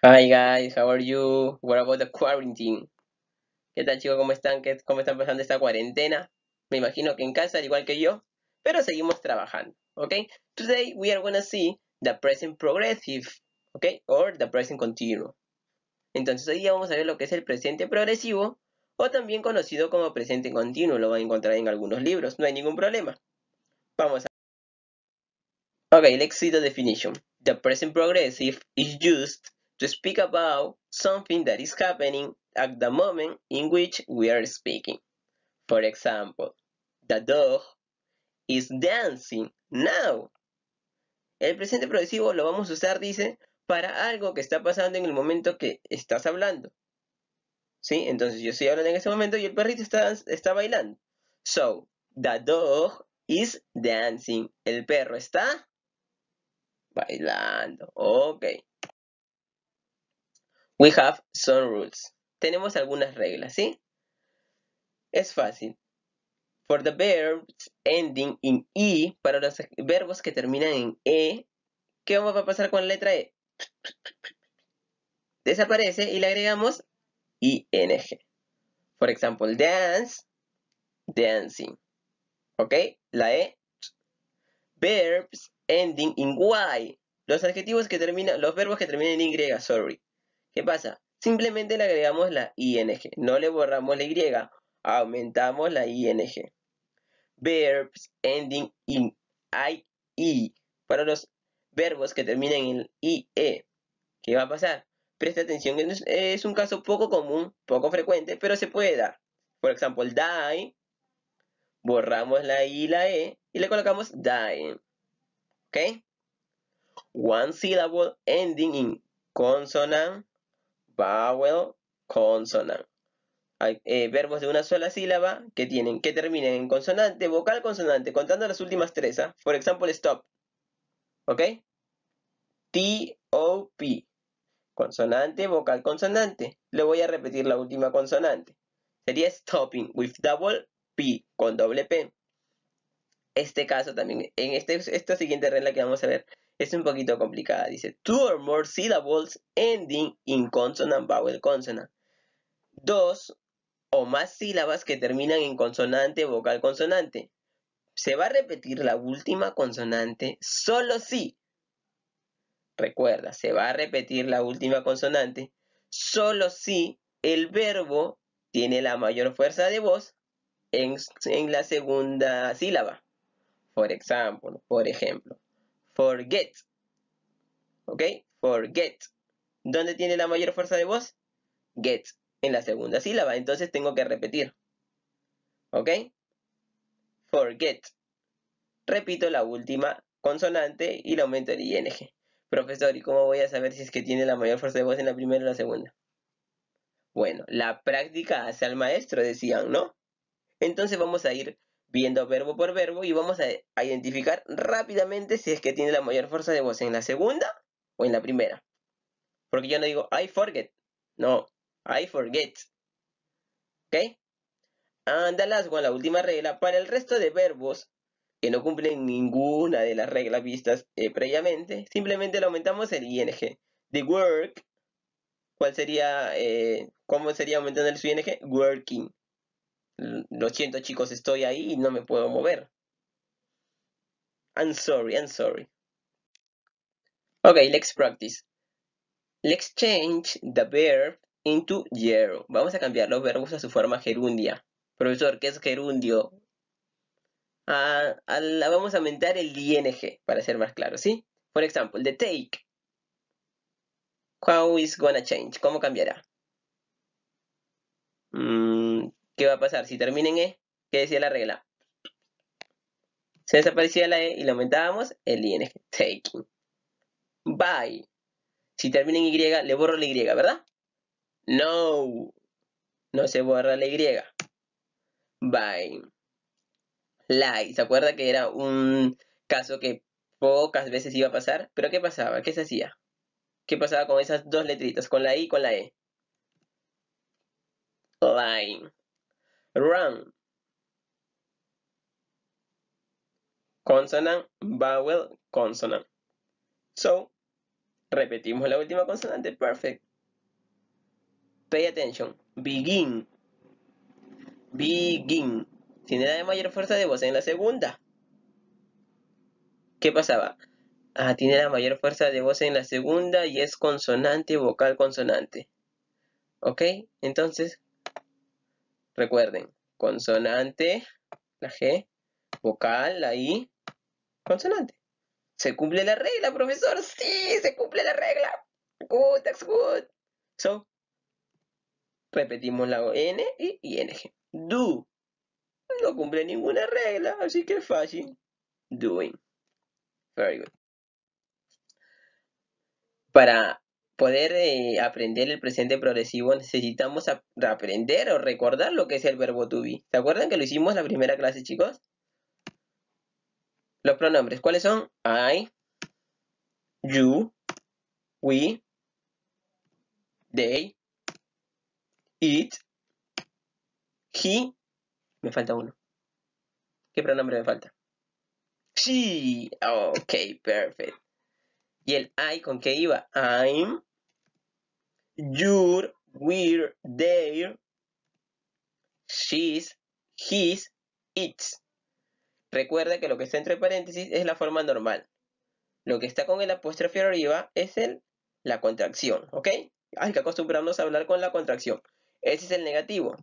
Hi guys, how are you? What about the quarantine? ¿Qué tal chicos? ¿Cómo están? ¿Cómo están pasando esta cuarentena? Me imagino que en casa, al igual que yo, pero seguimos trabajando, ¿ok? Today we are to see the present progressive, ¿ok? Or the present continuo. Entonces hoy vamos a ver lo que es el presente progresivo o también conocido como presente continuo. Lo van a encontrar en algunos libros, no hay ningún problema. Vamos a... Ok, let's see the definition. The present progressive is used to speak about something that is happening at the moment in which we are speaking. For example, the dog is dancing now. El presente progresivo lo vamos a usar, dice, para algo que está pasando en el momento que estás hablando. ¿Sí? Entonces yo estoy hablando en ese momento y el perrito está, está bailando. So, the dog is dancing. El perro está bailando. Ok. We have some rules. Tenemos algunas reglas, ¿sí? Es fácil. For the verbs ending in E, para los verbos que terminan en E, ¿qué vamos a pasar con la letra E? Desaparece y le agregamos ING. Por ejemplo, dance, dancing. ¿Ok? La E. Verbs ending in Y. Los adjetivos que terminan, los verbos que terminan en Y, sorry. ¿Qué pasa? Simplemente le agregamos la ing, no le borramos la y, aumentamos la ing. Verbs ending in e para los verbos que terminen en e ¿Qué va a pasar? Presta atención, es un caso poco común, poco frecuente, pero se puede dar. Por ejemplo, die, borramos la i y la e y le colocamos die. ¿Ok? One syllable ending in consonant vowel, consonant. Hay eh, verbos de una sola sílaba que tienen que terminen en consonante, vocal, consonante, contando las últimas tres. Por ¿ah? ejemplo, stop. ¿Ok? T-O-P. Consonante, vocal, consonante. Le voy a repetir la última consonante. Sería stopping with double P, con doble P. Este caso también, en este, esta siguiente regla que vamos a ver, es un poquito complicada. Dice, two or more syllables ending in consonant vowel consonant. Dos o más sílabas que terminan en consonante vocal consonante. Se va a repetir la última consonante solo si. Recuerda, se va a repetir la última consonante solo si el verbo tiene la mayor fuerza de voz en, en la segunda sílaba. Por ejemplo, por ejemplo forget. ¿Ok? Forget. ¿Dónde tiene la mayor fuerza de voz? Get, en la segunda sílaba. Entonces tengo que repetir. ¿Ok? Forget. Repito la última consonante y la aumento el ing. Profesor, ¿y cómo voy a saber si es que tiene la mayor fuerza de voz en la primera o la segunda? Bueno, la práctica hace al maestro, decían, ¿no? Entonces vamos a ir viendo verbo por verbo y vamos a, identificar rápidamente si es que tiene la mayor fuerza de voz en la segunda o en la primera. Porque yo no digo I forget, no, I forget. ¿Ok? And the one, la última regla, para el resto de verbos que no cumplen ninguna de las reglas vistas eh, previamente, simplemente le aumentamos el ing. The work, ¿cuál sería, eh, cómo sería aumentando el su ing? Working. Lo siento chicos, estoy ahí y no me puedo mover. I'm sorry, I'm sorry. Okay, let's practice. Let's change the verb into gerund. Vamos a cambiar los verbos a su forma gerundia. Profesor, ¿qué es gerundio? Ah, ah, vamos a aumentar el ing para ser más claro, ¿sí? Por ejemplo, the take. How is gonna change? ¿Cómo cambiará? Mm, ¿qué va a pasar? Si termina en E, ¿qué decía la regla? Se desaparecía la E y la aumentábamos, el ING, e. taking. Bye. Si termina en Y, le borro la Y, ¿verdad? No. No se borra la Y. Bye. Like. ¿Se acuerda que era un caso que pocas veces iba a pasar? ¿Pero qué pasaba? ¿Qué se hacía? ¿Qué pasaba con esas dos letritas? Con la I y con la E. Bye run. Consonant, vowel, consonant. So, repetimos la última consonante, perfect. Pay attention, begin. Begin. Tiene la mayor fuerza de voz en la segunda. ¿Qué pasaba? Ah, tiene la mayor fuerza de voz en la segunda y es consonante, vocal, consonante. ¿Ok? Entonces, Recuerden, consonante, la G, vocal, la I, consonante. ¿Se cumple la regla, profesor? Sí, se cumple la regla. Good, that's good. So, repetimos la N y NG. Do. No cumple ninguna regla, así que fácil. Doing. Very good. Para poder eh, aprender el presente progresivo necesitamos aprender o recordar lo que es el verbo to be. ¿Se acuerdan que lo hicimos la primera clase, chicos? Los pronombres, ¿cuáles son? I, you, we, they, it, he, me falta uno. ¿Qué pronombre me falta? She, ok, perfect. Y el I, ¿con qué iba? I'm, your, we're, they're, she's, his, its. Recuerda que lo que está entre paréntesis es la forma normal. Lo que está con el apóstrofe arriba es el, la contracción, ¿ok? Hay que acostumbrarnos a hablar con la contracción. Ese es el negativo.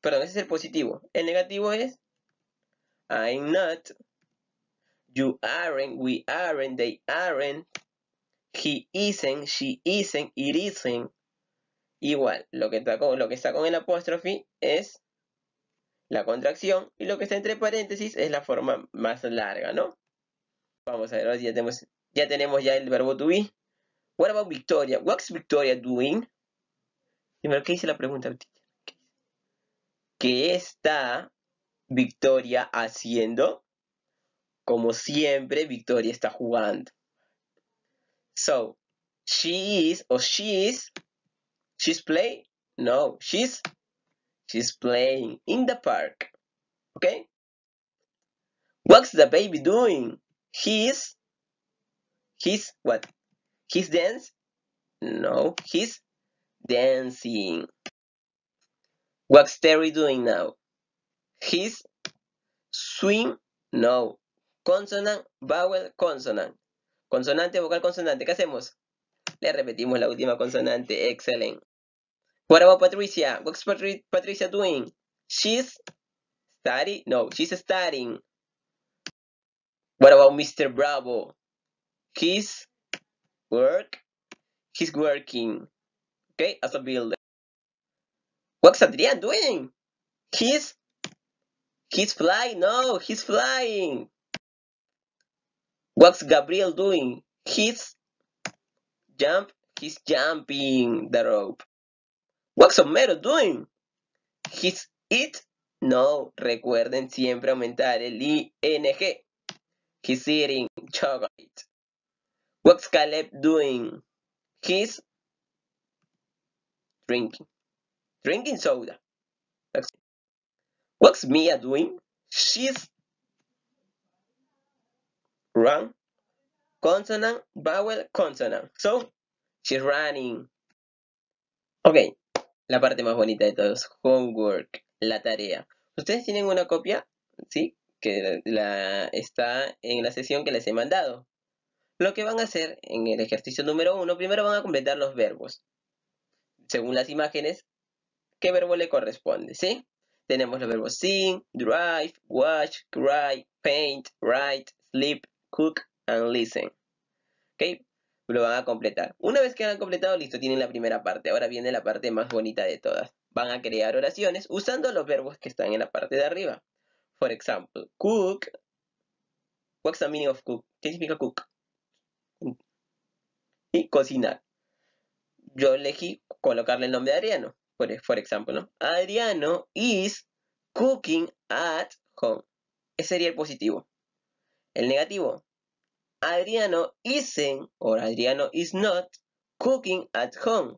Perdón, ese es el positivo. El negativo es I'm not, you aren't, we aren't, they aren't, he isn't, she isn't, it isn't. Igual, lo que, está con, el apóstrofe es la contracción y lo que está entre paréntesis es la forma más larga, ¿no? Vamos a ver, ya tenemos ya, el verbo to be. What about Victoria? What's Victoria doing? Primero, ¿qué dice la pregunta? ¿Qué está Victoria haciendo? Como siempre, Victoria está jugando. So, she is o she is She's play? No, she's she's playing in the park. Okay? What's the baby doing? He's he's what? He's dance? No, he's dancing. What's Terry doing now? He's swim? No. Consonant, vowel, consonant. Consonante, vocal, consonante. ¿Qué hacemos? Le repetimos la última consonante. Excelente. What about Patricia? What's Patricia doing? She's studying? No, she's studying. What about Mr. Bravo? He's work. He's working. Okay, as a builder. What's Adrian doing? He's he's flying. No, he's flying. What's Gabriel doing? He's jump. He's jumping the rope. What's the doing? He's it. No, recuerden siempre aumentar el ing. He's eating chocolate. What's Caleb doing? He's drinking. Drinking soda. What's Mia doing? She's run. Consonant, vowel, consonant. So, she's running. Okay, la parte más bonita de todos, homework, la tarea. Ustedes tienen una copia, ¿sí? Que la, está en la sesión que les he mandado. Lo que van a hacer en el ejercicio número uno, primero van a completar los verbos. Según las imágenes, ¿qué verbo le corresponde? ¿Sí? Tenemos los verbos sing, drive, watch, cry, paint, write, sleep, cook and listen. ¿Ok? lo van a completar. Una vez que han completado, listo, tienen la primera parte. Ahora viene la parte más bonita de todas. Van a crear oraciones usando los verbos que están en la parte de arriba. Por ejemplo, cook. What's the meaning of cook? ¿Qué significa cook? Y cocinar. Yo elegí colocarle el nombre de Adriano. Por, por e-, ejemplo, ¿no? Adriano is cooking at home. Ese sería el positivo. El negativo, Adriano isn't or Adriano is not cooking at home.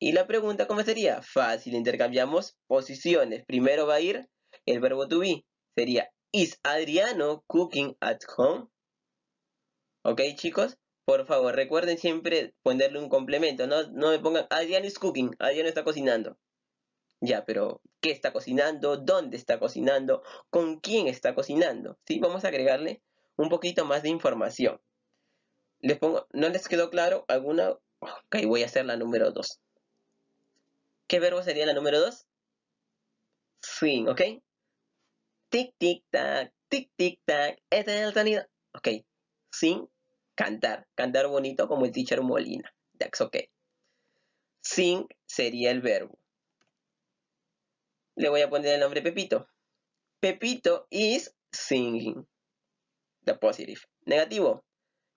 Y la pregunta, ¿cómo sería? Fácil, intercambiamos posiciones. Primero va a ir el verbo to be. Sería, ¿is Adriano cooking at home? ¿Ok, chicos? Por favor, recuerden siempre ponerle un complemento. No, no me pongan, Adriano is cooking, Adriano está cocinando. Ya, pero ¿qué está cocinando? ¿Dónde está cocinando? ¿Con quién está cocinando? ¿Sí? Vamos a agregarle un poquito más de información. Les pongo, ¿No les quedó claro alguna? Ok, voy a hacer la número 2. ¿Qué verbo sería la número 2? Sing, ¿ok? Tic, tic, tac, tic, tic, tac. Este es el sonido. Ok, sin cantar. Cantar bonito como el teacher Molina. That's ok. Sing sería el verbo. Le voy a poner el nombre Pepito. Pepito is singing. Positivo, positive. Negativo.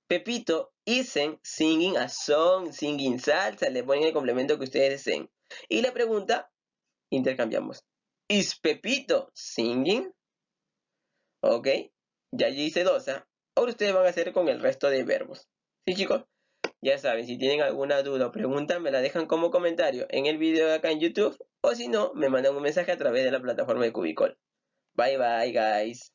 Pepito isn't singing a song, singing salsa. Le ponen el complemento que ustedes deseen. Y la pregunta, intercambiamos. ¿Is Pepito singing? ¿Ok? Ya yo hice dos, ¿ah? Ahora ustedes van a hacer con el resto de verbos. ¿Sí, chicos? Ya saben, si tienen alguna duda o pregunta, me la dejan como comentario en el video de acá en YouTube. O si no, me mandan un mensaje a través de la plataforma de Cubicol. Bye, bye, guys.